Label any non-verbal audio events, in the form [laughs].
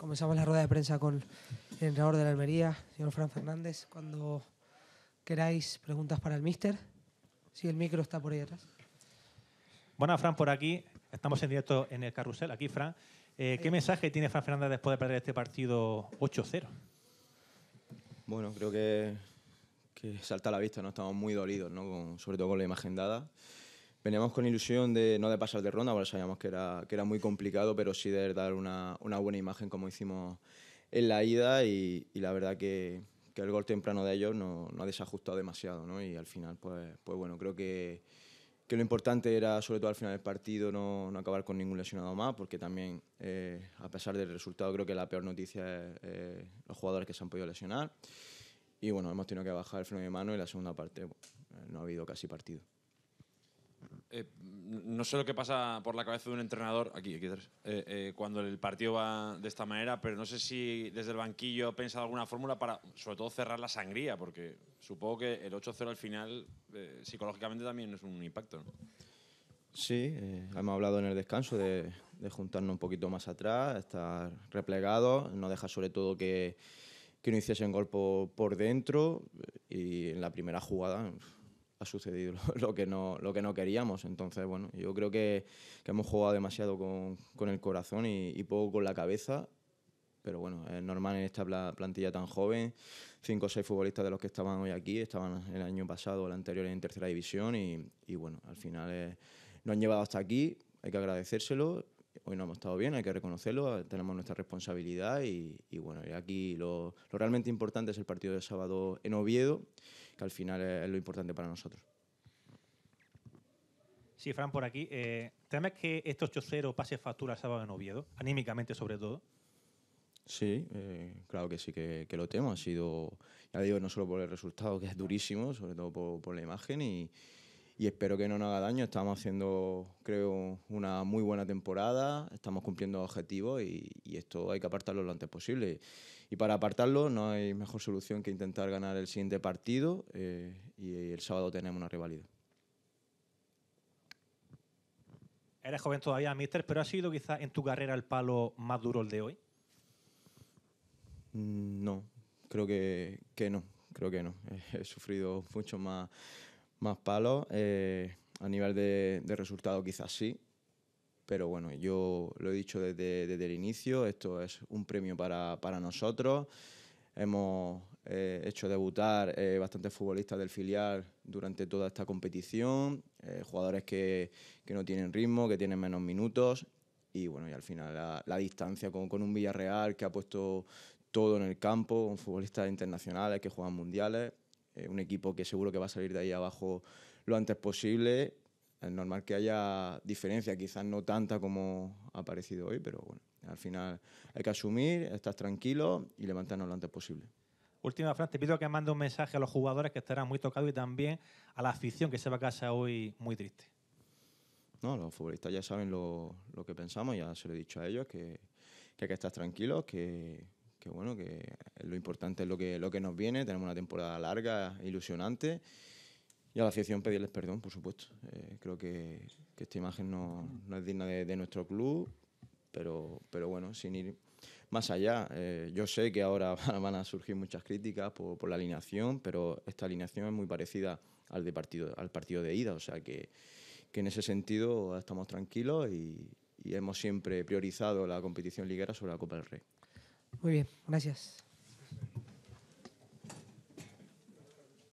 Comenzamos la rueda de prensa con el entrenador de la Almería, señor Fran Fernández. Cuando queráis, preguntas para el míster. Si el micro está por ahí atrás. Buenas, Fran, por aquí. Estamos en directo en el carrusel. Aquí, Fran. Eh, ¿Qué mensaje tiene Fran Fernández después de perder este partido 8-0? Bueno, creo que, salta a la vista, ¿no? Estamos muy dolidos, ¿no? sobre todo con la imagen dada. Veníamos con ilusión de no de pasar de ronda, ahora sabíamos que era, que era muy complicado, pero sí de dar una, una buena imagen como hicimos en la ida y, la verdad que, que, el gol temprano de ellos no, no ha desajustado demasiado ¿no? y al final, pues, pues bueno, creo que, que lo importante era, sobre todo al final del partido, no, no acabar con ningún lesionado más, porque también, eh, a pesar del resultado, creo que la peor noticia es eh, los jugadores que se han podido lesionar. Y bueno, hemos tenido que bajar el freno de mano y la segunda parte no ha habido casi partido. Eh, no sé lo que pasa por la cabeza de un entrenador, aquí, eh, eh, cuando el partido va de esta manera, pero no sé si desde el banquillo ha pensado alguna fórmula para, sobre todo, cerrar la sangría, porque supongo que el 8-0 al final, psicológicamente también es un impacto. Sí, hemos hablado en el descanso de, juntarnos un poquito más atrás, estar replegado, no dejar sobre todo que, que no hiciesen golpe por dentro y en la primera jugada ha sucedido [laughs] lo que no, lo que no queríamos. Entonces, bueno, yo creo que, hemos jugado demasiado con, con el corazón y, poco con la cabeza. Pero bueno, es normal en esta plantilla tan joven. Cinco o seis futbolistas de los que estaban hoy aquí estaban el año pasado, el anterior en tercera división. Y, bueno, al final eh, nos han llevado hasta aquí. Hay que agradecérselo. Hoy no hemos estado bien, hay que reconocerlo. Tenemos nuestra responsabilidad. Y, bueno, aquí lo, lo realmente importante es el partido de sábado en Oviedo que al final es, lo importante para nosotros. Sí, Fran, por aquí. Eh, ¿Temes que estos 8-0 pase factura el sábado en Oviedo? Anímicamente, sobre todo. Sí, eh, claro que sí que, que, lo temo. Ha sido, ya digo, no solo por el resultado, que es durísimo, sobre todo por, por la imagen y, y espero que no nos haga daño. Estamos haciendo, creo, una muy buena temporada, estamos cumpliendo objetivos y, esto hay que apartarlo lo antes posible. Y para apartarlo no hay mejor solución que intentar ganar el siguiente partido eh, y el sábado tenemos una rivalidad. Eres joven todavía, mister, pero ¿ha sido quizás en tu carrera el palo más duro el de hoy? Mm, no, creo que, no, creo que no. [laughs] he sufrido mucho más, más palos. Eh, a nivel de, resultado quizás sí, pero bueno, yo lo he dicho desde, el inicio, esto es un premio para, nosotros. Hemos eh, hecho debutar eh, bastantes futbolistas del filial durante toda esta competición, jugadores que, no tienen ritmo, que tienen menos minutos y bueno, y al final la, distancia con, con, un Villarreal que ha puesto todo en el campo, con futbolistas internacionales que juegan mundiales, eh, un equipo que seguro que va a salir de ahí abajo lo antes posible. Es normal que haya diferencia, quizás no tanta como ha aparecido hoy, pero bueno, al final hay que asumir, estar tranquilo y levantarnos lo antes posible. Última frase, te pido que mande un mensaje a los jugadores que estarán muy tocados y también a la afición que se va a casa hoy muy triste. No, los futbolistas ya saben lo, que pensamos, ya se lo he dicho a ellos, que, que hay que estar tranquilos, que que bueno, que lo importante es lo que, lo que nos viene, tenemos una temporada larga, ilusionante. Y a la afición pedirles perdón, por supuesto. Eh, creo que, esta imagen no, no es digna de, nuestro club, pero, pero bueno, sin ir más allá. Eh, yo sé que ahora [laughs] van a surgir muchas críticas por, la alineación, pero esta alineación es muy parecida al, de partido, al partido de ida, o sea que, que en ese sentido estamos tranquilos y, y hemos siempre priorizado la competición liguera sobre la Copa del Rey. Muy bien, gracias.